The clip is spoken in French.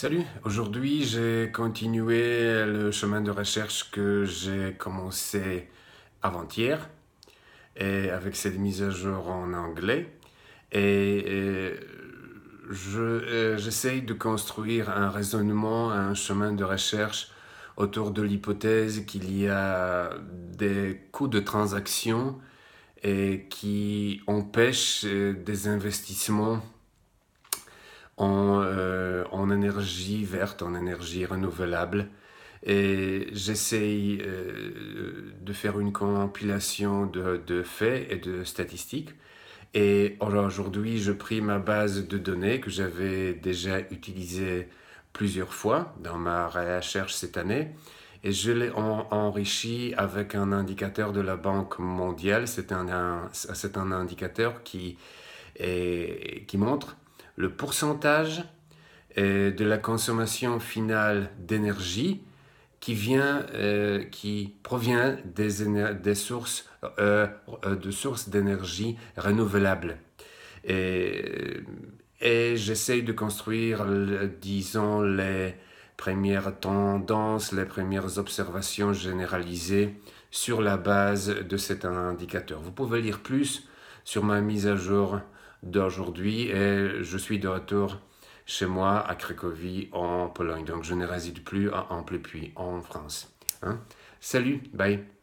Salut, aujourd'hui j'ai continué le chemin de recherche que j'ai commencé avant-hier et avec cette mise à jour en anglais et, euh, j'essaye de construire un raisonnement, un chemin de recherche autour de l'hypothèse qu'il y a des coûts de transaction et qui empêchent euh, des investissements euh, en, énergie verte, en énergie renouvelable. Et j'essaye euh, de faire une compilation de, faits et de statistiques. Et aujourd'hui, je pris ma base de données que j'avais déjà utilisée plusieurs fois dans ma recherche cette année. Et je l'ai enrichie enrichi avec un indicateur de la Banque mondiale. C'est un, un, indicateur qui, qui montre le pourcentage euh, de la consommation finale d'énergie qui vient, euh, qui provient des, des sources, euh, de sources d'énergie renouvelables. et j'essaye de construire, disons, les premières tendances, les premières observations généralisées sur la base de cet indicateur. Vous pouvez lire plus sur ma mise à jour d'aujourd'hui et je suis de retour chez moi à Cracovie en Pologne. Donc je ne réside plus en plus puis en France. Hein. Salut, bye